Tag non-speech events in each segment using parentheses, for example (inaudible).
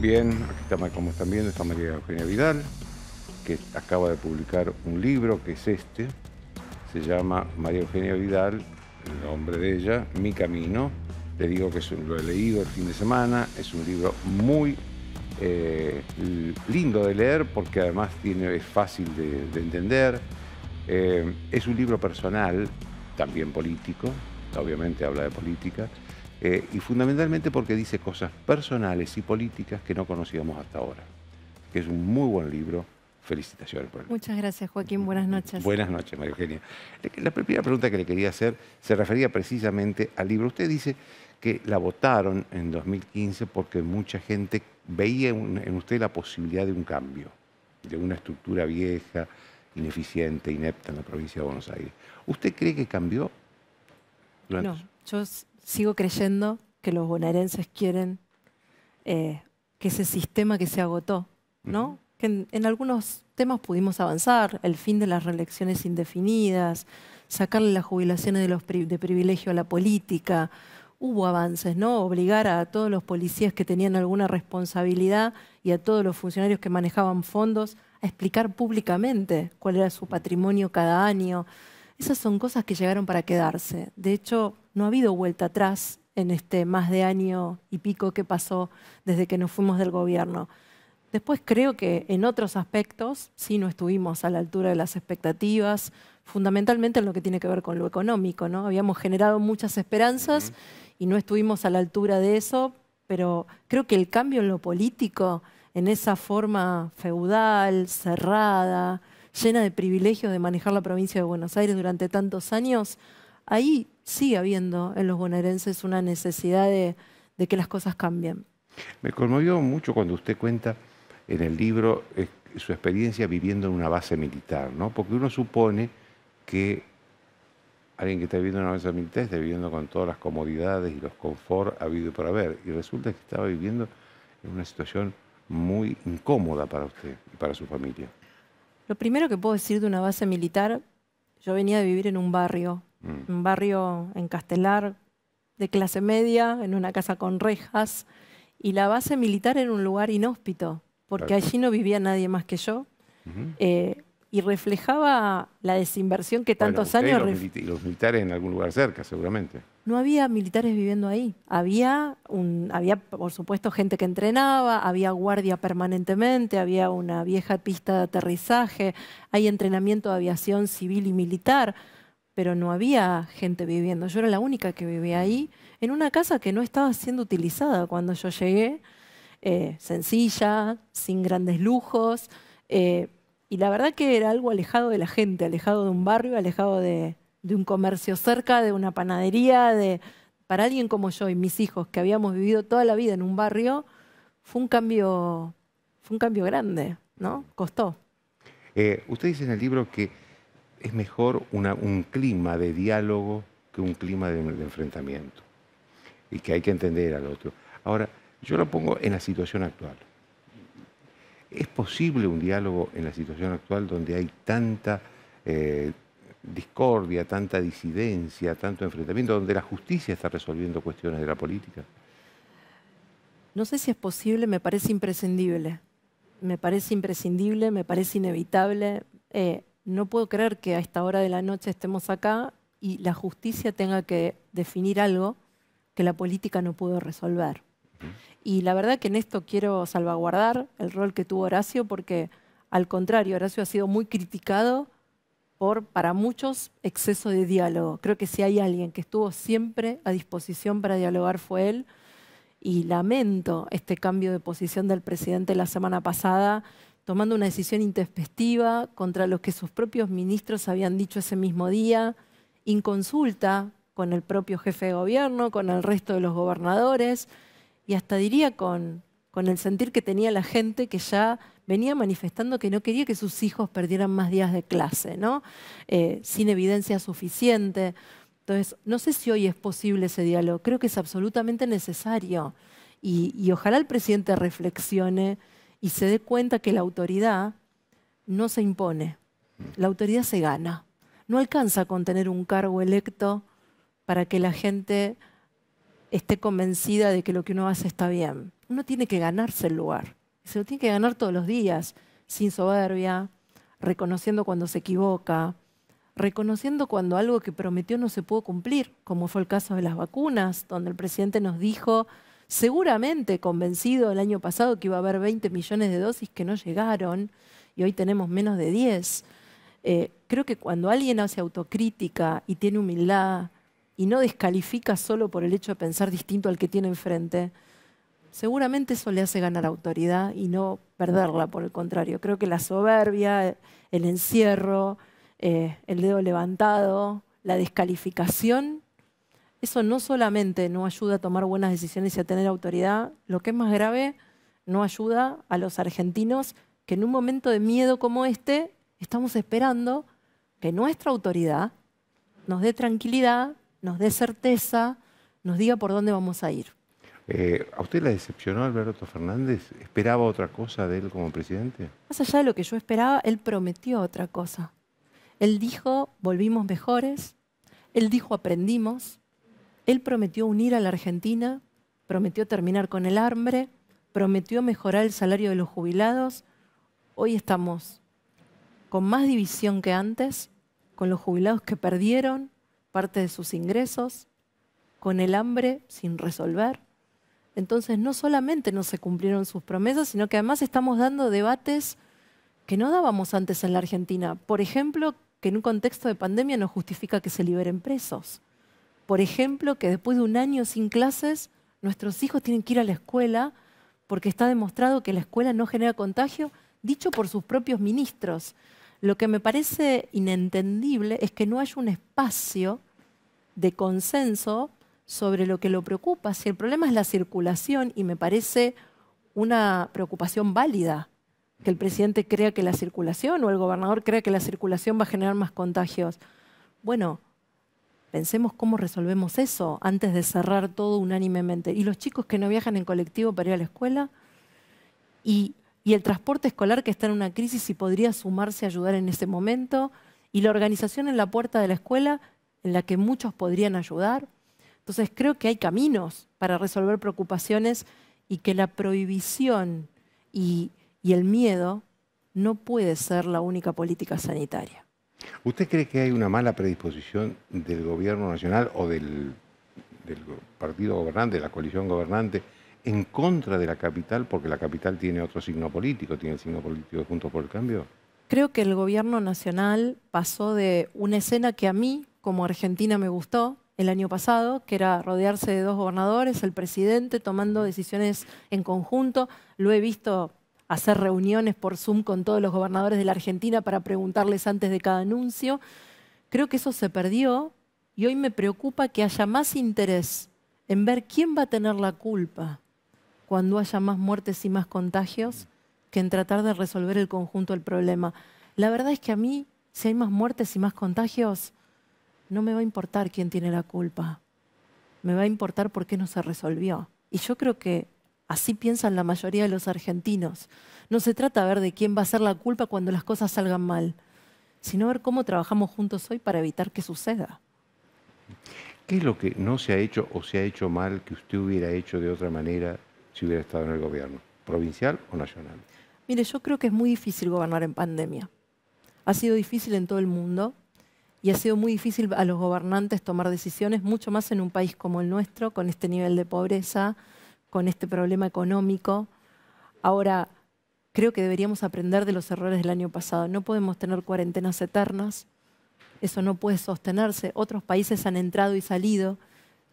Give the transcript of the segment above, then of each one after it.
Bien, aquí estamos, como están viendo, está María Eugenia Vidal, que acaba de publicar un libro que es este. Se llama María Eugenia Vidal, el nombre de ella, Mi Camino. Te digo que lo he leído el fin de semana, es un libro muy eh, lindo de leer porque además tiene, es fácil de, entender. Eh, es un libro personal, también político, obviamente habla de política, eh, y fundamentalmente porque dice cosas personales y políticas que no conocíamos hasta ahora. Que es un muy buen libro. Felicitaciones por él. Muchas gracias, Joaquín. Buenas (laughs) noches. Buenas noches, María Eugenia. La primera pregunta que le quería hacer se refería precisamente al libro. Usted dice que la votaron en 2015 porque mucha gente veía en usted la posibilidad de un cambio, de una estructura vieja, ineficiente, inepta en la provincia de Buenos Aires. ¿Usted cree que cambió? No, yo sigo creyendo que los bonaerenses quieren eh, que ese sistema que se agotó, ¿no? Que en, algunos temas pudimos avanzar, el fin de las reelecciones indefinidas, sacarle las jubilaciones de, los de privilegio a la política, hubo avances, ¿no? Obligar a todos los policías que tenían alguna responsabilidad y a todos los funcionarios que manejaban fondos a explicar públicamente cuál era su patrimonio cada año. Esas son cosas que llegaron para quedarse. De hecho, no ha habido vuelta atrás en este más de año y pico que pasó desde que nos fuimos del gobierno. Después creo que en otros aspectos sí no estuvimos a la altura de las expectativas, fundamentalmente en lo que tiene que ver con lo económico. ¿no? Habíamos generado muchas esperanzas y no estuvimos a la altura de eso, pero creo que el cambio en lo político, en esa forma feudal, cerrada, llena de privilegios de manejar la provincia de Buenos Aires durante tantos años, ahí sigue habiendo en los bonaerenses una necesidad de, que las cosas cambien. Me conmovió mucho cuando usted cuenta en el libro eh, su experiencia viviendo en una base militar, ¿no? Porque uno supone que alguien que está viviendo en una base militar está viviendo con todas las comodidades y los confort habido por haber. Y resulta que estaba viviendo en una situación muy incómoda para usted y para su familia. Lo primero que puedo decir de una base militar, yo venía de vivir en un barrio Mm. un barrio en Castelar de clase media, en una casa con rejas, y la base militar en un lugar inhóspito, porque allí no vivía nadie más que yo. Eh, y reflejaba la desinversión que tantos años... los, militares en algún lugar cerca, seguramente. No había militares viviendo ahí. Había, había, por supuesto, gente que entrenaba, había guardia permanentemente, había una vieja pista de aterrizaje, hay entrenamiento de aviación civil y militar pero no había gente viviendo. Yo era la única que vivía ahí, en una casa que no estaba siendo utilizada cuando yo llegué, eh, sencilla, sin grandes lujos, eh, y la verdad que era algo alejado de la gente, alejado de un barrio, alejado de, un comercio cerca, de una panadería, de, para alguien como yo y mis hijos, que habíamos vivido toda la vida en un barrio, fue un cambio, fue un cambio grande, ¿no? Costó. Eh, usted dice en el libro que es mejor un clima de diálogo que un clima de, enfrentamiento y que hay que entender al otro. Ahora, yo lo pongo en la situación actual. ¿Es posible un diálogo en la situación actual donde hay tanta eh, discordia, tanta disidencia, tanto enfrentamiento, donde la justicia está resolviendo cuestiones de la política? No sé si es posible, me parece imprescindible. Me parece imprescindible, me parece inevitable. Eh, no puedo creer que a esta hora de la noche estemos acá y la justicia tenga que definir algo que la política no pudo resolver. Y la verdad que en esto quiero salvaguardar el rol que tuvo Horacio, porque al contrario, Horacio ha sido muy criticado por, para muchos, exceso de diálogo. Creo que si hay alguien que estuvo siempre a disposición para dialogar fue él. Y lamento este cambio de posición del presidente la semana pasada, tomando una decisión intempestiva contra lo que sus propios ministros habían dicho ese mismo día, inconsulta con el propio jefe de gobierno, con el resto de los gobernadores y hasta diría con, el sentir que tenía la gente que ya venía manifestando que no quería que sus hijos perdieran más días de clase, eh, sin evidencia suficiente. Entonces, no sé si hoy es posible ese diálogo, creo que es absolutamente necesario y ojalá el presidente reflexione y se dé cuenta que la autoridad no se impone, la autoridad se gana. No alcanza con tener un cargo electo para que la gente esté convencida de que lo que uno hace está bien. Uno tiene que ganarse el lugar, se lo tiene que ganar todos los días, sin soberbia, reconociendo cuando se equivoca, reconociendo cuando algo que prometió no se pudo cumplir, como fue el caso de las vacunas, donde el presidente nos dijo seguramente convencido el año pasado que iba a haber 20 millones de dosis que no llegaron y hoy tenemos menos de 10. Eh, creo que cuando alguien hace autocrítica y tiene humildad y no descalifica solo por el hecho de pensar distinto al que tiene enfrente, seguramente eso le hace ganar autoridad y no perderla, por el contrario. Creo que la soberbia, el encierro, eh, el dedo levantado, la descalificación eso no solamente no ayuda a tomar buenas decisiones y a tener autoridad, lo que es más grave, no ayuda a los argentinos que en un momento de miedo como este estamos esperando que nuestra autoridad nos dé tranquilidad, nos dé certeza, nos diga por dónde vamos a ir. Eh, ¿A usted la decepcionó Alberto Fernández? ¿Esperaba otra cosa de él como presidente? Más allá de lo que yo esperaba, él prometió otra cosa. Él dijo, volvimos mejores, él dijo, aprendimos, él prometió unir a la Argentina, prometió terminar con el hambre, prometió mejorar el salario de los jubilados. Hoy estamos con más división que antes, con los jubilados que perdieron parte de sus ingresos, con el hambre sin resolver. Entonces no solamente no se cumplieron sus promesas, sino que además estamos dando debates que no dábamos antes en la Argentina. Por ejemplo, que en un contexto de pandemia no justifica que se liberen presos por ejemplo, que después de un año sin clases, nuestros hijos tienen que ir a la escuela porque está demostrado que la escuela no genera contagio, dicho por sus propios ministros. Lo que me parece inentendible es que no haya un espacio de consenso sobre lo que lo preocupa. Si el problema es la circulación, y me parece una preocupación válida, que el presidente crea que la circulación o el gobernador crea que la circulación va a generar más contagios. Bueno, Pensemos cómo resolvemos eso antes de cerrar todo unánimemente. Y los chicos que no viajan en colectivo para ir a la escuela y, el transporte escolar que está en una crisis y podría sumarse a ayudar en ese momento y la organización en la puerta de la escuela en la que muchos podrían ayudar. Entonces creo que hay caminos para resolver preocupaciones y que la prohibición y el miedo no puede ser la única política sanitaria. ¿Usted cree que hay una mala predisposición del gobierno nacional o del, partido gobernante, de la coalición gobernante, en contra de la capital, porque la capital tiene otro signo político, tiene el signo político de Juntos por el Cambio? Creo que el gobierno nacional pasó de una escena que a mí, como argentina, me gustó el año pasado, que era rodearse de dos gobernadores, el presidente tomando decisiones en conjunto. Lo he visto hacer reuniones por Zoom con todos los gobernadores de la Argentina para preguntarles antes de cada anuncio. Creo que eso se perdió y hoy me preocupa que haya más interés en ver quién va a tener la culpa cuando haya más muertes y más contagios que en tratar de resolver el conjunto del problema. La verdad es que a mí, si hay más muertes y más contagios, no me va a importar quién tiene la culpa. Me va a importar por qué no se resolvió. Y yo creo que Así piensan la mayoría de los argentinos. No se trata de ver de quién va a ser la culpa cuando las cosas salgan mal, sino ver cómo trabajamos juntos hoy para evitar que suceda. ¿Qué es lo que no se ha hecho o se ha hecho mal que usted hubiera hecho de otra manera si hubiera estado en el gobierno, provincial o nacional? Mire, yo creo que es muy difícil gobernar en pandemia. Ha sido difícil en todo el mundo y ha sido muy difícil a los gobernantes tomar decisiones, mucho más en un país como el nuestro, con este nivel de pobreza, con este problema económico. Ahora, creo que deberíamos aprender de los errores del año pasado. No podemos tener cuarentenas eternas, eso no puede sostenerse. Otros países han entrado y salido.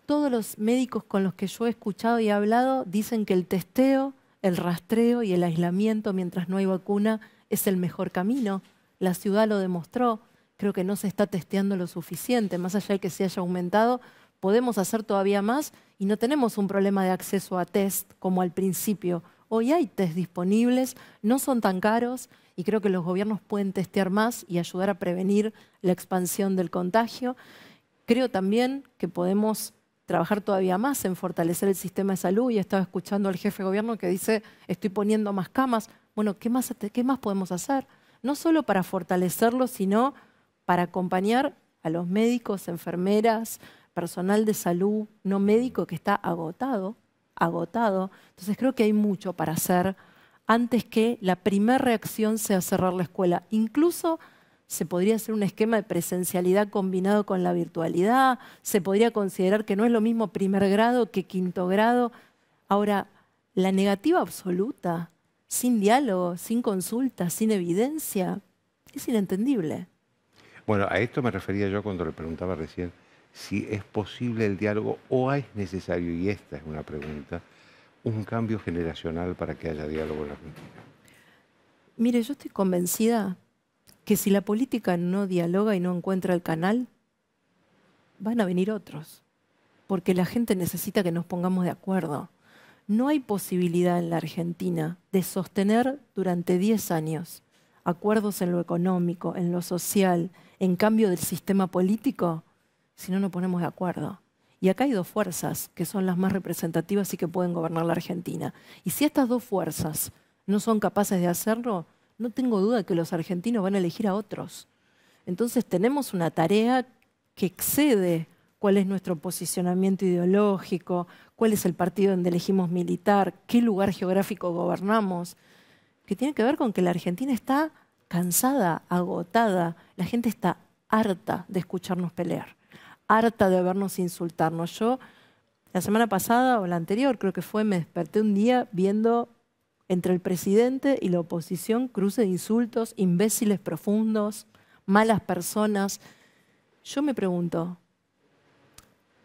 Todos los médicos con los que yo he escuchado y hablado dicen que el testeo, el rastreo y el aislamiento mientras no hay vacuna es el mejor camino. La ciudad lo demostró. Creo que no se está testeando lo suficiente, más allá de que se haya aumentado. Podemos hacer todavía más y no tenemos un problema de acceso a test como al principio. Hoy hay test disponibles, no son tan caros y creo que los gobiernos pueden testear más y ayudar a prevenir la expansión del contagio. Creo también que podemos trabajar todavía más en fortalecer el sistema de salud y estaba escuchando al jefe de gobierno que dice, estoy poniendo más camas. Bueno, ¿qué más, qué más podemos hacer? No solo para fortalecerlo, sino para acompañar a los médicos, enfermeras, personal de salud no médico que está agotado, agotado. Entonces creo que hay mucho para hacer antes que la primera reacción sea cerrar la escuela. Incluso se podría hacer un esquema de presencialidad combinado con la virtualidad, se podría considerar que no es lo mismo primer grado que quinto grado. Ahora, la negativa absoluta, sin diálogo, sin consulta, sin evidencia, es inentendible. Bueno, a esto me refería yo cuando le preguntaba recién si es posible el diálogo o es necesario, y esta es una pregunta, un cambio generacional para que haya diálogo en la Argentina. Mire, yo estoy convencida que si la política no dialoga y no encuentra el canal, van a venir otros, porque la gente necesita que nos pongamos de acuerdo. No hay posibilidad en la Argentina de sostener durante 10 años acuerdos en lo económico, en lo social, en cambio del sistema político si no nos ponemos de acuerdo. Y acá hay dos fuerzas que son las más representativas y que pueden gobernar la Argentina. Y si estas dos fuerzas no son capaces de hacerlo, no tengo duda que los argentinos van a elegir a otros. Entonces tenemos una tarea que excede cuál es nuestro posicionamiento ideológico, cuál es el partido donde elegimos militar, qué lugar geográfico gobernamos, que tiene que ver con que la Argentina está cansada, agotada, la gente está harta de escucharnos pelear harta de vernos insultarnos. Yo, la semana pasada o la anterior, creo que fue, me desperté un día viendo entre el presidente y la oposición cruce de insultos, imbéciles profundos, malas personas. Yo me pregunto,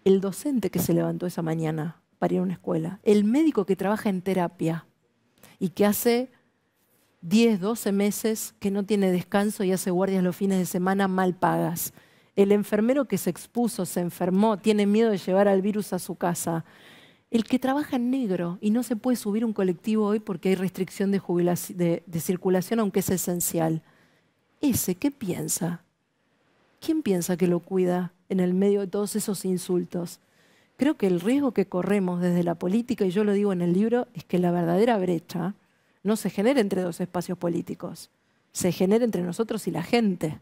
el docente que se levantó esa mañana para ir a una escuela, el médico que trabaja en terapia y que hace 10, 12 meses que no tiene descanso y hace guardias los fines de semana mal pagas, el enfermero que se expuso, se enfermó, tiene miedo de llevar al virus a su casa. El que trabaja en negro y no se puede subir un colectivo hoy porque hay restricción de, circulación, aunque es esencial. Ese, ¿qué piensa? ¿Quién piensa que lo cuida en el medio de todos esos insultos? Creo que el riesgo que corremos desde la política, y yo lo digo en el libro, es que la verdadera brecha no se genera entre dos espacios políticos, se genera entre nosotros y la gente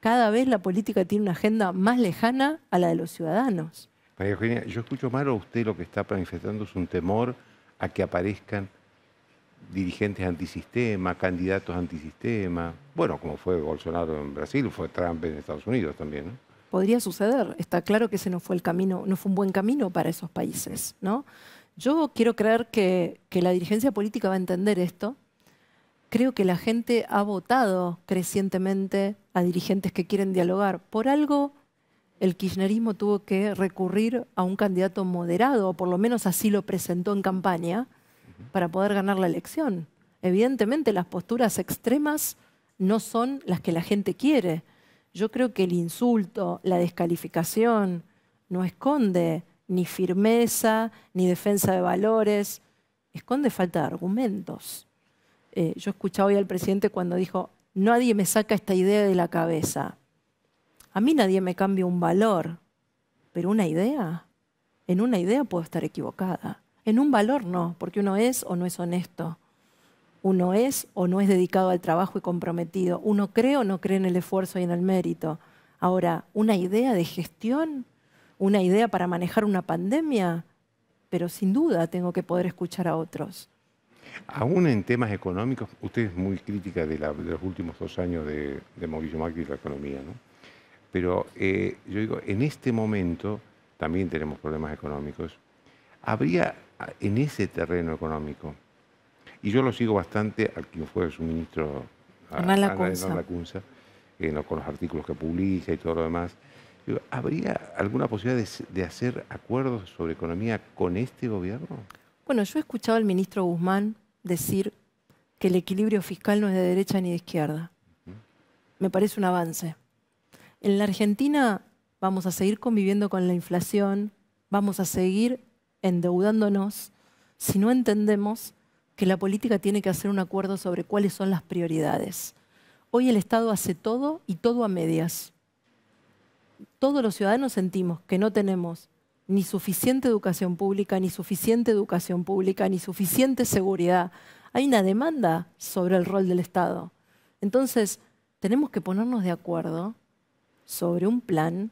cada vez la política tiene una agenda más lejana a la de los ciudadanos. María Eugenia, yo escucho mal a usted lo que está manifestando es un temor a que aparezcan dirigentes antisistema, candidatos antisistema, bueno, como fue Bolsonaro en Brasil, fue Trump en Estados Unidos también, Podría suceder, está claro que ese no fue el camino, no fue un buen camino para esos países, ¿no? Yo quiero creer que la dirigencia política va a entender esto, creo que la gente ha votado crecientemente a dirigentes que quieren dialogar. Por algo el kirchnerismo tuvo que recurrir a un candidato moderado, o por lo menos así lo presentó en campaña, para poder ganar la elección. Evidentemente las posturas extremas no son las que la gente quiere. Yo creo que el insulto, la descalificación, no esconde ni firmeza, ni defensa de valores, esconde falta de argumentos. Eh, yo escuchaba hoy al presidente cuando dijo, nadie me saca esta idea de la cabeza. A mí nadie me cambia un valor, pero una idea, en una idea puedo estar equivocada. En un valor no, porque uno es o no es honesto. Uno es o no es dedicado al trabajo y comprometido. Uno cree o no cree en el esfuerzo y en el mérito. Ahora, una idea de gestión, una idea para manejar una pandemia, pero sin duda tengo que poder escuchar a otros. Aún en temas económicos, usted es muy crítica de, los últimos dos años de, de, Mauricio Macri y la economía, ¿no? Pero eh, yo digo, en este momento también tenemos problemas económicos. ¿Habría ah, en ese terreno económico, y yo lo sigo bastante al quien fue su ministro, Hernán Lacunza, eh, con los artículos que publica y todo lo demás, ¿habría alguna posibilidad de hacer acuerdos sobre economía con este gobierno? Bueno, yo he escuchado al ministro Guzmán decir que el equilibrio fiscal no es de derecha ni de izquierda. Me parece un avance. En la Argentina vamos a seguir conviviendo con la inflación, vamos a seguir endeudándonos si no entendemos que la política tiene que hacer un acuerdo sobre cuáles son las prioridades. Hoy el Estado hace todo y todo a medias. Todos los ciudadanos sentimos que no tenemos ni suficiente educación pública, ni suficiente educación pública, ni suficiente seguridad. Hay una demanda sobre el rol del Estado. Entonces, tenemos que ponernos de acuerdo sobre un plan,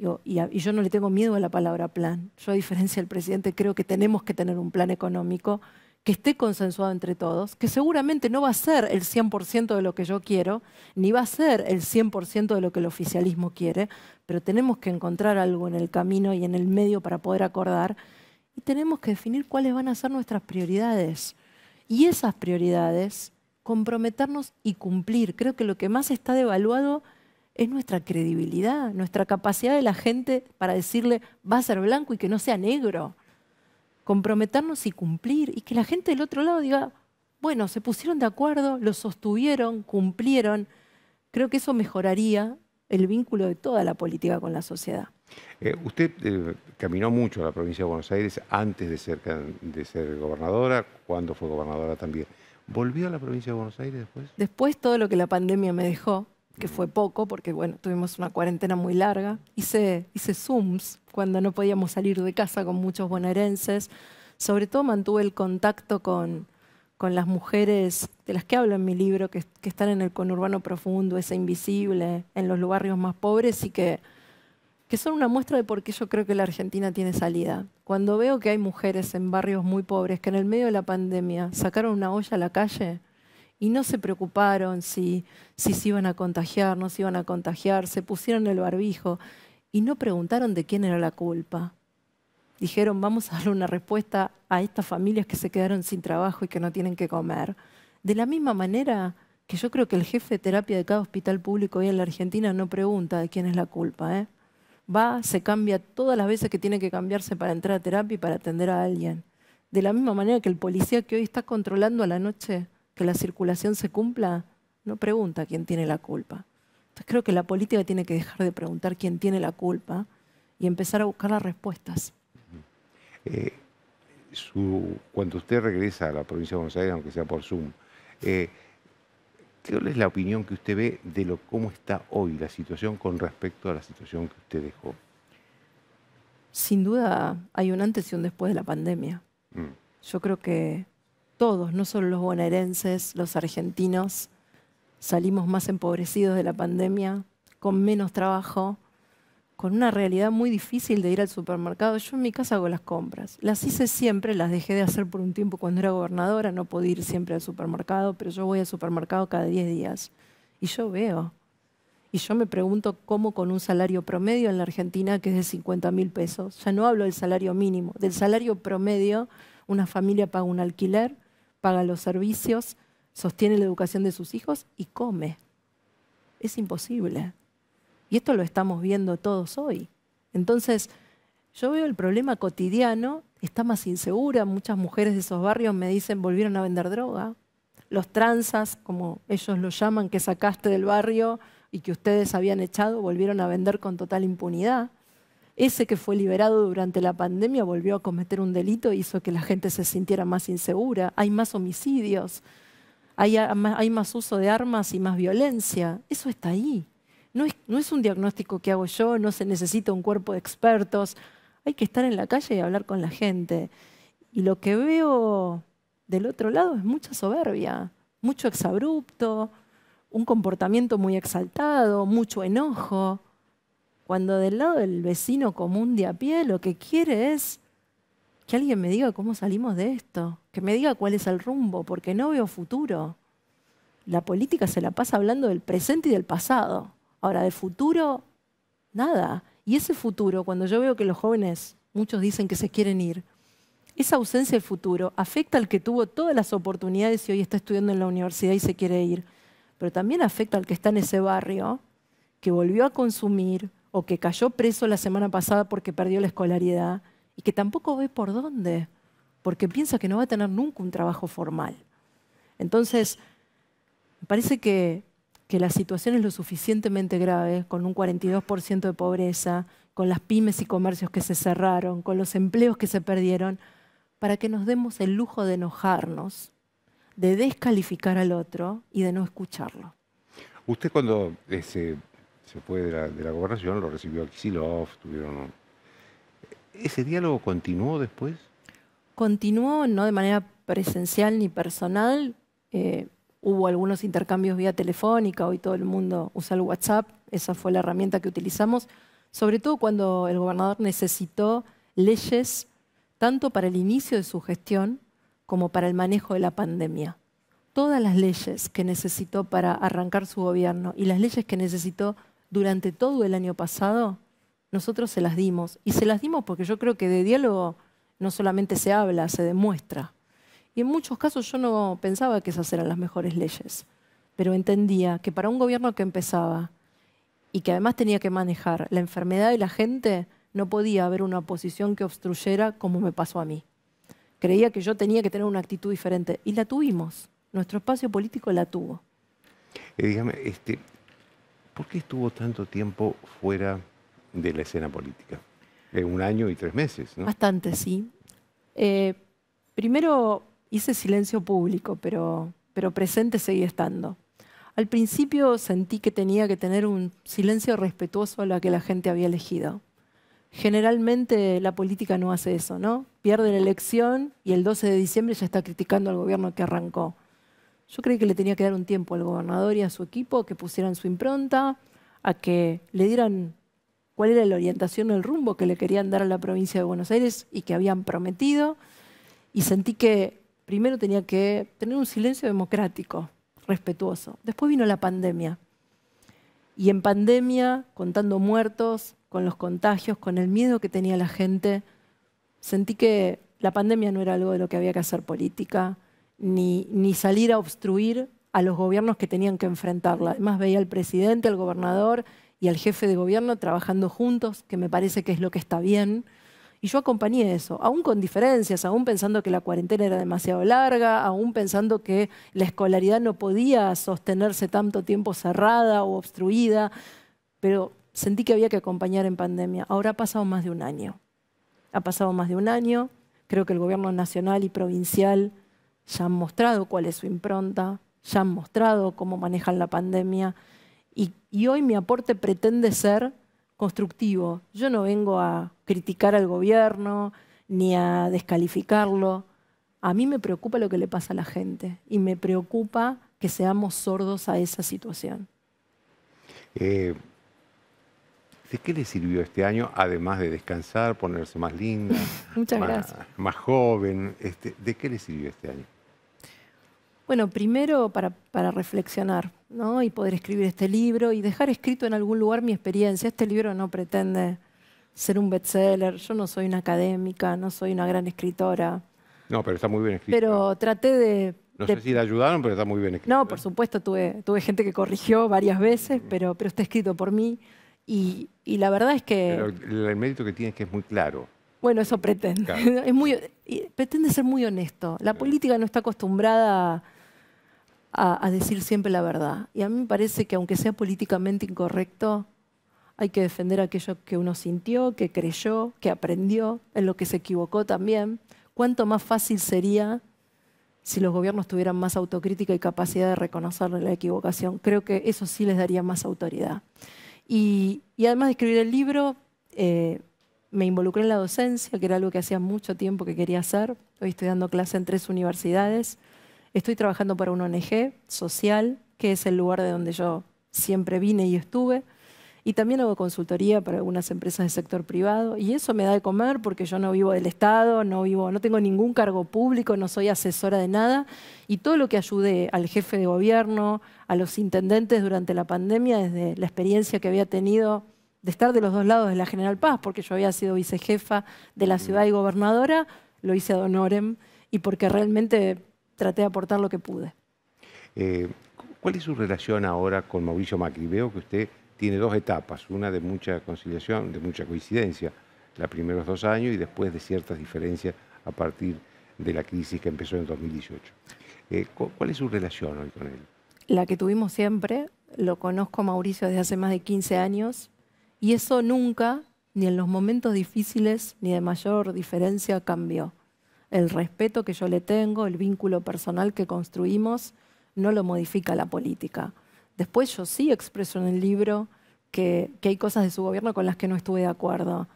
y, yo no le tengo miedo a la palabra plan, yo a diferencia del presidente creo que tenemos que tener un plan económico que esté consensuado entre todos, que seguramente no va a ser el 100% de lo que yo quiero, ni va a ser el 100% de lo que el oficialismo quiere, pero tenemos que encontrar algo en el camino y en el medio para poder acordar y tenemos que definir cuáles van a ser nuestras prioridades. Y esas prioridades, comprometernos y cumplir. Creo que lo que más está devaluado es nuestra credibilidad, nuestra capacidad de la gente para decirle va a ser blanco y que no sea negro comprometernos y cumplir, y que la gente del otro lado diga, bueno, se pusieron de acuerdo, lo sostuvieron, cumplieron. Creo que eso mejoraría el vínculo de toda la política con la sociedad. Eh, usted eh, caminó mucho a la provincia de Buenos Aires antes de ser, de ser gobernadora, cuando fue gobernadora también. ¿Volvió a la provincia de Buenos Aires después? Después todo lo que la pandemia me dejó, que fue poco porque bueno, tuvimos una cuarentena muy larga. Hice, hice Zooms cuando no podíamos salir de casa con muchos bonaerenses. Sobre todo mantuve el contacto con, las mujeres de las que hablo en mi libro, que, están en el conurbano profundo, ese invisible, en los barrios más pobres y que, que son una muestra de por qué yo creo que la Argentina tiene salida. Cuando veo que hay mujeres en barrios muy pobres que en el medio de la pandemia sacaron una olla a la calle, y no se preocuparon si, se iban a contagiar, no se iban a contagiar, se pusieron el barbijo y no preguntaron de quién era la culpa. Dijeron, vamos a dar una respuesta a estas familias que se quedaron sin trabajo y que no tienen que comer. De la misma manera que yo creo que el jefe de terapia de cada hospital público hoy en la Argentina no pregunta de quién es la culpa. ¿eh? Va, se cambia todas las veces que tiene que cambiarse para entrar a terapia y para atender a alguien. De la misma manera que el policía que hoy está controlando a la noche que la circulación se cumpla, no pregunta quién tiene la culpa. Entonces creo que la política tiene que dejar de preguntar quién tiene la culpa y empezar a buscar las respuestas. Eh, cuando usted regresa a la provincia de Buenos Aires, aunque sea por Zoom, eh, ¿cuál es la opinión que usted ve de lo, cómo está hoy la situación con respecto a la situación que usted dejó? Sin duda hay un antes y un después de la pandemia. Mm. Yo creo que todos, no solo los bonaerenses, los argentinos, salimos más empobrecidos de la pandemia, con menos trabajo, con una realidad muy difícil de ir al supermercado. Yo en mi casa hago las compras. Las hice siempre, las dejé de hacer por un tiempo cuando era gobernadora, no pude ir siempre al supermercado, pero yo voy al supermercado cada 10 días y yo veo. Y yo me pregunto cómo con un salario promedio en la Argentina, que es de 50 mil pesos, ya no hablo del salario mínimo, del salario promedio, una familia paga un alquiler, paga los servicios, sostiene la educación de sus hijos y come. Es imposible. Y esto lo estamos viendo todos hoy. Entonces, yo veo el problema cotidiano, está más insegura, muchas mujeres de esos barrios me dicen volvieron a vender droga. Los tranzas, como ellos lo llaman, que sacaste del barrio y que ustedes habían echado, volvieron a vender con total impunidad ese que fue liberado durante la pandemia volvió a cometer un delito y hizo que la gente se sintiera más insegura. Hay más homicidios, hay, más uso de armas y más violencia. Eso está ahí. no es un diagnóstico que hago yo, no se necesita un cuerpo de expertos. Hay que estar en la calle y hablar con la gente. Y lo que veo del otro lado es mucha soberbia, mucho exabrupto, un comportamiento muy exaltado, mucho enojo. Cuando del lado del vecino común de a pie lo que quiere es que alguien me diga cómo salimos de esto, que me diga cuál es el rumbo, porque no veo futuro. La política se la pasa hablando del presente y del pasado. Ahora, de futuro, nada. Y ese futuro, cuando yo veo que los jóvenes, muchos dicen que se quieren ir, esa ausencia del futuro afecta al que tuvo todas las oportunidades y hoy está estudiando en la universidad y se quiere ir, pero también afecta al que está en ese barrio, que volvió a consumir, o que cayó preso la semana pasada porque perdió la escolaridad y que tampoco ve por dónde, porque piensa que no va a tener nunca un trabajo formal. Entonces, me parece que, la situación es lo suficientemente grave, con un 42% de pobreza, con las pymes y comercios que se cerraron, con los empleos que se perdieron, para que nos demos el lujo de enojarnos, de descalificar al otro y de no escucharlo. Usted cuando este, se fue de la, gobernación, lo recibió Kisilov, tuvieron... ¿Ese diálogo continuó después? Continuó, no de manera presencial ni personal. Eh, hubo algunos intercambios vía telefónica, hoy todo el mundo usa el WhatsApp, esa fue la herramienta que utilizamos, sobre todo cuando el gobernador necesitó leyes tanto para el inicio de su gestión como para el manejo de la pandemia. Todas las leyes que necesitó para arrancar su gobierno y las leyes que necesitó durante todo el año pasado, nosotros se las dimos. Y se las dimos porque yo creo que de diálogo no solamente se habla, se demuestra. Y en muchos casos yo no pensaba que esas eran las mejores leyes, pero entendía que para un gobierno que empezaba y que además tenía que manejar la enfermedad de la gente, no podía haber una oposición que obstruyera como me pasó a mí. Creía que yo tenía que tener una actitud diferente y la tuvimos. Nuestro espacio político la tuvo. Eh, dígame, este, ¿por qué estuvo tanto tiempo fuera de la escena política? Eh, un año y tres meses, ¿no? Bastante, sí. Eh, primero hice silencio público, pero, pero presente seguí estando. Al principio sentí que tenía que tener un silencio respetuoso a lo que la gente había elegido. Generalmente la política no hace eso, ¿no? Pierde la elección y el 12 de diciembre ya está criticando al gobierno que arrancó. Yo creí que le tenía que dar un tiempo al gobernador y a su equipo que pusieran su impronta, a que le dieran cuál era la orientación o el rumbo que le querían dar a la provincia de Buenos Aires y que habían prometido. Y sentí que primero tenía que tener un silencio democrático, respetuoso. Después vino la pandemia. Y en pandemia, contando muertos, con los contagios, con el miedo que tenía la gente, sentí que la pandemia no era algo de lo que había que hacer política, ni, salir a obstruir a los gobiernos que tenían que enfrentarla. Además veía al presidente, al gobernador y al jefe de gobierno trabajando juntos, que me parece que es lo que está bien. Y yo acompañé eso, aún con diferencias, aún pensando que la cuarentena era demasiado larga, aún pensando que la escolaridad no podía sostenerse tanto tiempo cerrada o obstruida, pero sentí que había que acompañar en pandemia. Ahora ha pasado más de un año. Ha pasado más de un año. Creo que el gobierno nacional y provincial ya han mostrado cuál es su impronta, ya han mostrado cómo manejan la pandemia y, hoy mi aporte pretende ser constructivo. Yo no vengo a criticar al gobierno ni a descalificarlo. A mí me preocupa lo que le pasa a la gente y me preocupa que seamos sordos a esa situación. Eh, ¿De qué le sirvió este año, además de descansar, ponerse más linda, (laughs) Muchas más, gracias. más joven? Este, ¿De qué le sirvió este año? Bueno, primero para, para reflexionar ¿no? y poder escribir este libro y dejar escrito en algún lugar mi experiencia. Este libro no pretende ser un bestseller, yo no soy una académica, no soy una gran escritora. No, pero está muy bien escrito. Pero traté de... No sé si le ayudaron, pero está muy bien escrito. No, por supuesto, tuve, tuve gente que corrigió varias veces, pero, pero está escrito por mí y, la verdad es que... Pero el, mérito que tiene es que es muy claro. Bueno, eso pretende. (laughs) Es muy, pretende ser muy honesto. La política no está acostumbrada a, decir siempre la verdad. Y a mí me parece que aunque sea políticamente incorrecto, hay que defender aquello que uno sintió, que creyó, que aprendió, en lo que se equivocó también. ¿Cuánto más fácil sería si los gobiernos tuvieran más autocrítica y capacidad de reconocer la equivocación? Creo que eso sí les daría más autoridad. Y, además de escribir el libro, eh, me involucré en la docencia, que era algo que hacía mucho tiempo que quería hacer. Hoy estoy dando clase en tres universidades. Estoy trabajando para una ONG social, que es el lugar de donde yo siempre vine y estuve. Y también hago consultoría para algunas empresas del sector privado. Y eso me da de comer porque yo no vivo del Estado, no, vivo, no tengo ningún cargo público, no soy asesora de nada. Y todo lo que ayude al jefe de gobierno, a los intendentes durante la pandemia, desde la experiencia que había tenido de estar de los dos lados de la General Paz, porque yo había sido vicejefa de la ciudad y gobernadora, lo hice a Don Y porque realmente traté de aportar lo que pude. Eh, ¿Cuál es su relación ahora con Mauricio Macri? Veo que usted tiene dos etapas, una de mucha conciliación, de mucha coincidencia, los primeros dos años y después de ciertas diferencias a partir de la crisis que empezó en 2018. Eh, ¿Cuál es su relación hoy con él? La que tuvimos siempre, lo conozco a Mauricio desde hace más de 15 años y eso nunca, ni en los momentos difíciles ni de mayor diferencia, cambió el respeto que yo le tengo, el vínculo personal que construimos, no lo modifica la política. Después yo sí expreso en el libro que, hay cosas de su gobierno con las que no estuve de acuerdo,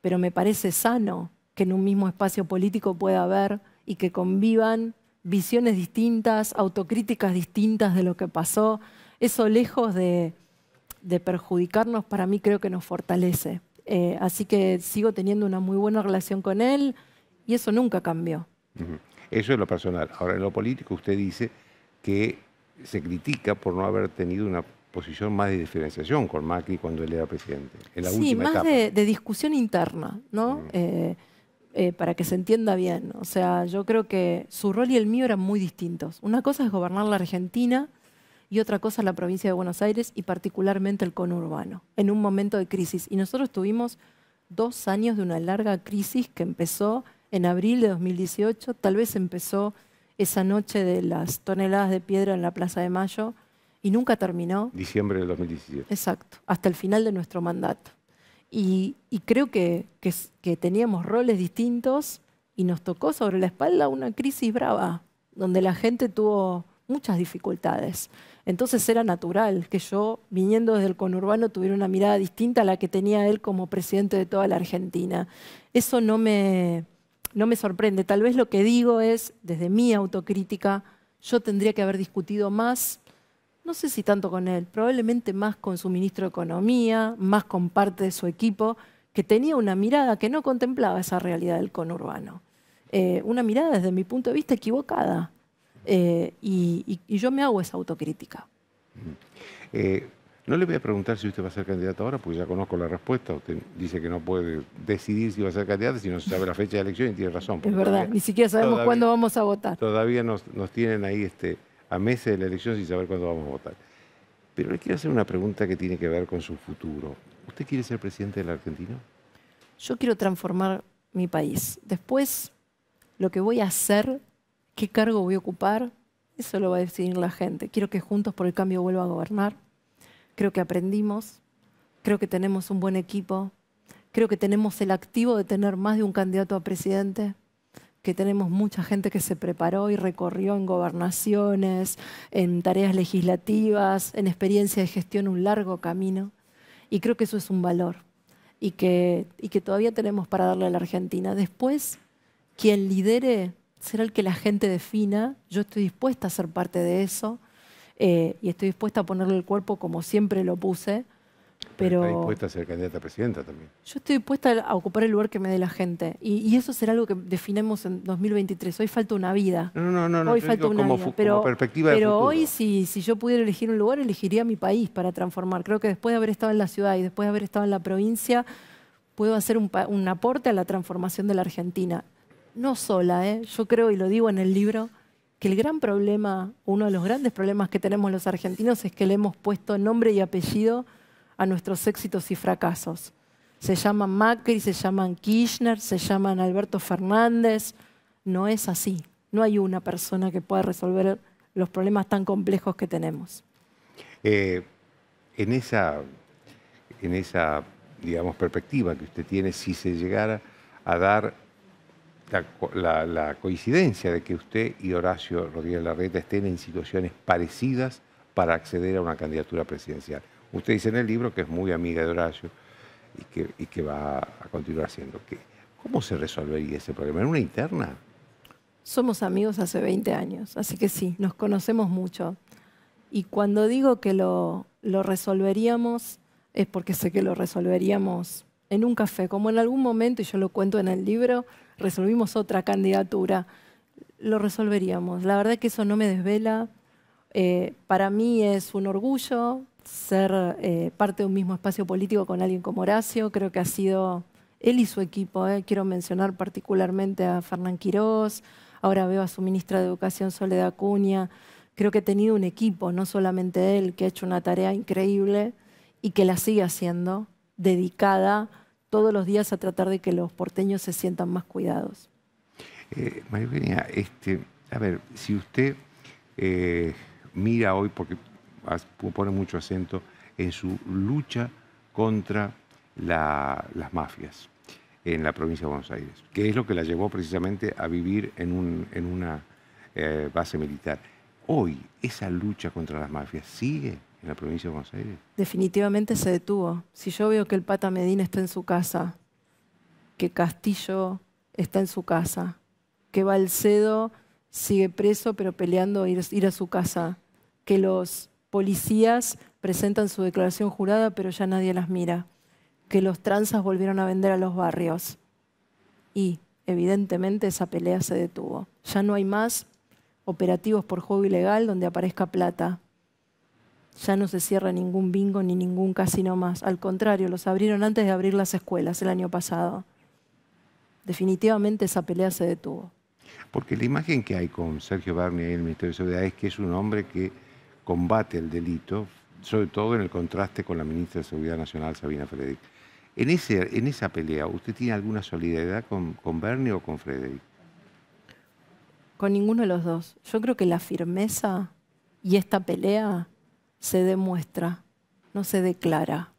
pero me parece sano que en un mismo espacio político pueda haber y que convivan visiones distintas, autocríticas distintas de lo que pasó. Eso lejos de, perjudicarnos, para mí creo que nos fortalece. Eh, así que sigo teniendo una muy buena relación con él y eso nunca cambió. Eso es lo personal. Ahora, en lo político usted dice que se critica por no haber tenido una posición más de diferenciación con Macri cuando él era presidente. sí, más De, discusión interna, ¿no? Eh, eh, para que se entienda bien. O sea, yo creo que su rol y el mío eran muy distintos. Una cosa es gobernar la Argentina y otra cosa la provincia de Buenos Aires y particularmente el conurbano, en un momento de crisis. Y nosotros tuvimos dos años de una larga crisis que empezó en abril de 2018, tal vez empezó esa noche de las toneladas de piedra en la Plaza de Mayo y nunca terminó. Diciembre de 2017. Exacto, hasta el final de nuestro mandato. Y, creo que, que, que teníamos roles distintos y nos tocó sobre la espalda una crisis brava, donde la gente tuvo muchas dificultades. Entonces era natural que yo, viniendo desde el conurbano, tuviera una mirada distinta a la que tenía él como presidente de toda la Argentina. Eso no me, no me sorprende. Tal vez lo que digo es, desde mi autocrítica, yo tendría que haber discutido más, no sé si tanto con él, probablemente más con su ministro de Economía, más con parte de su equipo, que tenía una mirada que no contemplaba esa realidad del conurbano. Eh, una mirada desde mi punto de vista equivocada. Eh, y, yo me hago esa autocrítica. Eh, no le voy a preguntar si usted va a ser candidato ahora, porque ya conozco la respuesta. Usted dice que no puede decidir si va a ser candidato si no se sabe la fecha de elección y tiene razón. Es verdad, ni siquiera sabemos cuándo vamos a votar. Todavía nos, tienen ahí este, a meses de la elección sin saber cuándo vamos a votar. Pero le quiero hacer una pregunta que tiene que ver con su futuro. ¿Usted quiere ser presidente de la Argentina? Yo quiero transformar mi país. Después, lo que voy a hacer, qué cargo voy a ocupar, eso lo va a decidir la gente. Quiero que Juntos por el Cambio vuelva a gobernar Creo que aprendimos, creo que tenemos un buen equipo, creo que tenemos el activo de tener más de un candidato a presidente que tenemos mucha gente que se preparó y recorrió en gobernaciones, en tareas legislativas, en experiencia de gestión, un largo camino. Y creo que eso es un valor y que, y que todavía tenemos para darle a la Argentina. Después, quien lidere será el que la gente defina. Yo estoy dispuesta a ser parte de eso. Eh, y estoy dispuesta a ponerle el cuerpo como siempre lo puse. Pero está dispuesta a ser candidata a presidenta también. Yo estoy dispuesta a ocupar el lugar que me dé la gente. Y, y eso será algo que definemos en 2023. Hoy falta una vida. No, no, no. hoy falta una como vida. Pero, pero hoy, si, si yo pudiera elegir un lugar, elegiría mi país para transformar. Creo que después de haber estado en la ciudad y después de haber estado en la provincia, puedo hacer un, un aporte a la transformación de la Argentina. No sola, ¿eh? yo creo, y lo digo en el libro, que el gran problema, uno de los grandes problemas que tenemos los argentinos es que le hemos puesto nombre y apellido a nuestros éxitos y fracasos. Se llaman Macri, se llaman Kirchner, se llaman Alberto Fernández. No es así. No hay una persona que pueda resolver los problemas tan complejos que tenemos. Eh, en, esa, en esa, digamos, perspectiva que usted tiene, si se llegara a dar la, coincidencia de que usted y Horacio Rodríguez Larreta estén en situaciones parecidas para acceder a una candidatura presidencial. Usted dice en el libro que es muy amiga de Horacio y que, va a continuar haciendo. ¿Cómo se resolvería ese problema? ¿En una interna? Somos amigos hace 20 años, así que sí, nos conocemos mucho. Y cuando digo que lo resolveríamos, es porque sé que lo resolveríamos en un café, como en algún momento, y yo lo cuento en el libro, resolvimos otra candidatura, lo resolveríamos. La verdad es que eso no me desvela. Eh, para mí es un orgullo ser eh, parte de un mismo espacio político con alguien como Horacio. Creo que ha sido él y su equipo. Eh. Quiero mencionar particularmente a Fernán Quirós, ahora veo a su ministra de Educación, Soledad Acuña. Creo que ha tenido un equipo, no solamente él, que ha hecho una tarea increíble y que la sigue haciendo, dedicada todos los días a tratar de que los porteños se sientan más cuidados. Eh, María Eugenia, este, a ver, si usted eh, mira hoy, porque pone mucho acento en su lucha contra las mafias en la provincia de Buenos Aires, que es lo que la llevó precisamente a vivir en, una eh, base militar. Hoy, esa lucha contra las mafias sigue en la provincia de Buenos Aires? Definitivamente se detuvo. Si yo veo que el Pata Medina está en su casa, que Castillo está en su casa, que Balcedo sigue preso pero peleando ir, ir a su casa, que los policías presentan su declaración jurada pero ya nadie las mira, que los transas volvieron a vender a los barrios. Y evidentemente esa pelea se detuvo. Ya no hay más operativos por juego ilegal donde aparezca plata, ya no se cierra ningún bingo ni ningún casino más. Al contrario, los abrieron antes de abrir las escuelas el año pasado. Definitivamente esa pelea se detuvo. Porque la imagen que hay con Sergio Berni en el Ministerio de Seguridad es que es un hombre que combate el delito, sobre todo en el contraste con la ministra de Seguridad Nacional, Sabina Frederick. En, ese, en esa pelea, ¿usted tiene alguna solidaridad con, con o con Frederick? Con ninguno de los dos. Yo creo que la firmeza y esta pelea se demuestra, no se declara.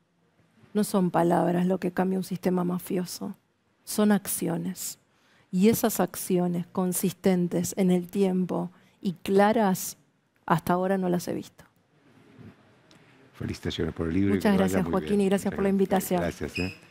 No son palabras lo que cambia un sistema mafioso, son acciones. Y esas acciones consistentes en el tiempo y claras, hasta ahora no las he visto. Felicitaciones por el libro. Muchas gracias Joaquín y gracias, por la invitación. Gracias. ¿eh?